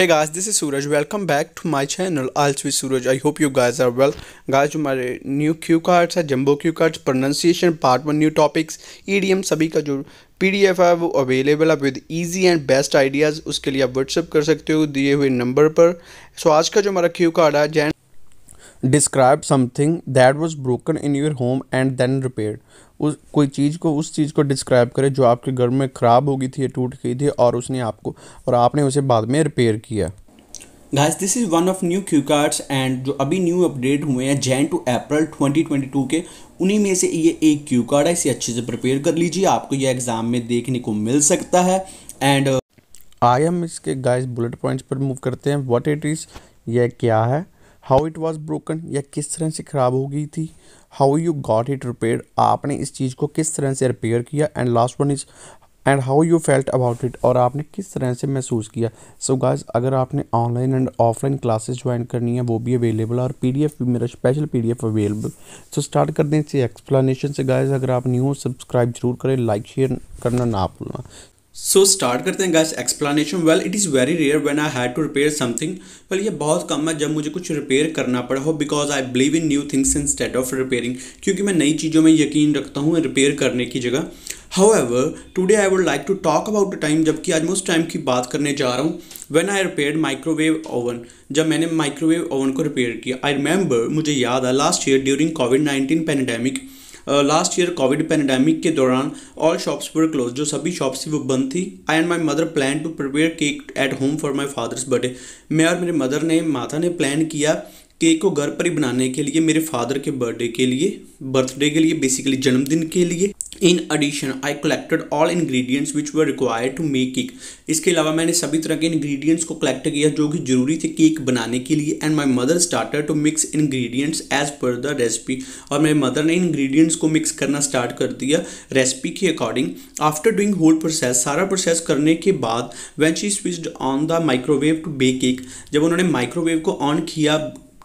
है guys this is Suraj welcome back to my channel IELTS with Suraj I hope you guys are well guys जो हमारे new cue cards है jumbo cue cards pronunciation part one new topics EDM सभी का जो PDF है वो available है with easy and best ideas उसके लिए आप व्हाट्सअप कर सकते हो दिए हुए नंबर पर सो आज का जो हमारा क्यू कार्ड है जैन describe something that was broken in your home and then repair उस कोई चीज़ को उस चीज़ को डिस्क्राइब करें जो आपके घर में ख़राब हो गई थी टूट गई थी और उसने आपको और आपने उसे बाद में रिपेयर किया guys this is one of new cue cards and जो अभी न्यू अपडेट हुए हैं जैन टू अप्रैल 2022 के उन्हीं में से ये एक क्यू कार्ड है इसे अच्छे से प्रिपेयर कर लीजिए आपको ये एग्ज़ाम में देखने को मिल सकता है एंड आई एम इसके गाइस बुलेट पॉइंट्स पर मूव करते हैं व्हाट इट इज़ ये क्या है हाउ इट वॉज ब्रोकन या किस तरह से ख़राब हो गई थी how you got it repair आपने इस चीज़ को किस तरह से रिपेयर किया and last one is and how you felt about it और आपने किस तरह से महसूस किया सो so गाइज अगर आपने online and offline classes join करनी है वो भी अवेलेबल है और पी डी एफ भी मेरा special P D F available so start कर दें इसे एक्सप्लानेशन से गाइज अगर आप न्यू सब्सक्राइब जरूर करें लाइक शेयर करना ना भूलना सो so, स्टार्ट करते हैं guys explanation well it is very rare when I had to repair something well ये बहुत कम है जब मुझे कुछ रिपेयर करना पड़ा हो because I believe in new things instead of repairing क्योंकि मैं नई चीज़ों में यकीन रखता हूँ रिपेयर करने की जगह however today I would like to talk about the time जबकि आज मैं उस टाइम की बात करने जा रहा हूँ when I repair microwave oven जब मैंने माइक्रोवेव ओवन को रिपेयर किया आई रिमेंबर मुझे याद है last year during covid nineteen pandemic last year covid pandemic के दौरान ऑल शॉप्स वर क्लोज जो सभी शॉप्स थी वो बंद थी I and my mother plan to prepare cake at home for my father's birthday मैं और मेरे मदर ने माता ने प्लान किया केक को घर पर ही बनाने के लिए मेरे फादर के बर्थडे के लिए बर्थडे के लिए बेसिकली जन्मदिन के लिए in addition I collected all ingredients which were required to make cake इसके अलावा मैंने सभी तरह के इंग्रेडिएंट्स को कलेक्ट किया जो कि जरूरी थे केक बनाने के लिए and my mother started to mix ingredients as per the recipe और मेरे मदर ने इंग्रेडिएंट्स को मिक्स करना स्टार्ट कर दिया रेसिपी के according after doing whole process सारा प्रोसेस करने के बाद when she switched on the microwave to bake cake जब उन्होंने माइक्रोवेव को ऑन किया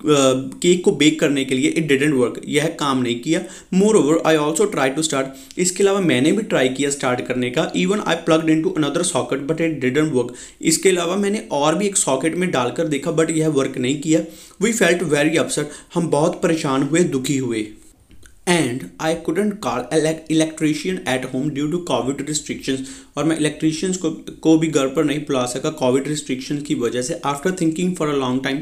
केक को बेक करने के लिए इट डिडेंट वर्क यह काम नहीं किया moreover I also try to start इसके अलावा मैंने भी ट्राई किया स्टार्ट करने का even I plugged into another socket but it didn't work इसके अलावा मैंने और भी एक सॉकेट में डालकर देखा बट यह वर्क नहीं किया वी फेल्ट वेरी अपसेट हम बहुत परेशान हुए दुखी हुए and I couldn't call electrician at home due to covid restrictions और मैं इलेक्ट्रीशियंस को को भी घर पर नहीं बुला सका कोविड रिस्ट्रिक्शन की वजह से after thinking for a long time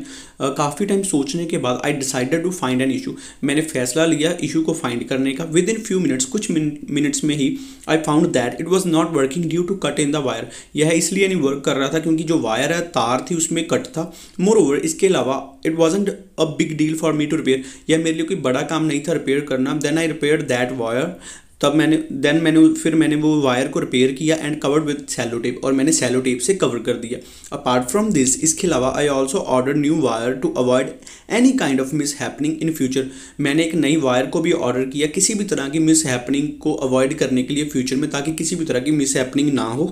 काफ़ी टाइम सोचने के बाद I decided to find an issue मैंने फैसला लिया इशू को फाइंड करने का विद इन फ्यू मिनट्स कुछ मिनट्स में ही I found that it was not working due to cut in the wire यह इसलिए नहीं वर्क कर रहा था क्योंकि जो वायर है तार थी उसमें कट था मोर ओवर इसके अलावा it wasn't a big deal for me to repair यह मेरे लिए कोई बड़ा काम नहीं था रिपेयर करना then I repair that wire तब मैंने देन मैंने फिर मैंने वो वायर को रिपेयर किया and covered with sellotape और मैंने सैलो टेप से कवर कर दिया अपार्ट फ्रॉम दिस इसके अलावा I also order new wire to avoid any kind of mishappening in future मैंने एक नई वायर को भी ऑर्डर किया किसी भी तरह की मिस हैपनिंग को अवॉइड करने के लिए फ्यूचर में ताकि किसी भी तरह की मिस हैपनिंग ना हो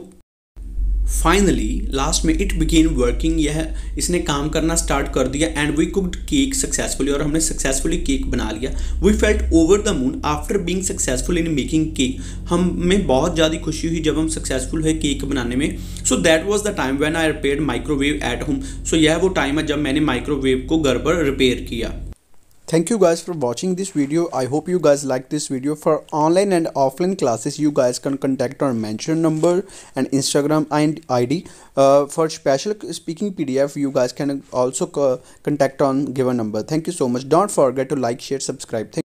फाइनली लास्ट में इट बिगेन वर्किंग यह इसने काम करना स्टार्ट कर दिया and we cooked cake successfully और हमने सक्सेसफुली केक बना लिया we felt over the moon after being successful in making cake हमें बहुत ज़्यादा खुशी हुई जब हम सक्सेसफुल हुए केक बनाने में so that was the time when I repair microwave at home so यह वो टाइम है जब मैंने माइक्रोवेव को घर पर रिपेयर किया thank you guys for watching this video i hope you guys like this video for online and offline classes you guys can contact our mention number and instagram and id uh, for special speaking pdf you guys can also contact on given number thank you so much don't forget to like share subscribe thank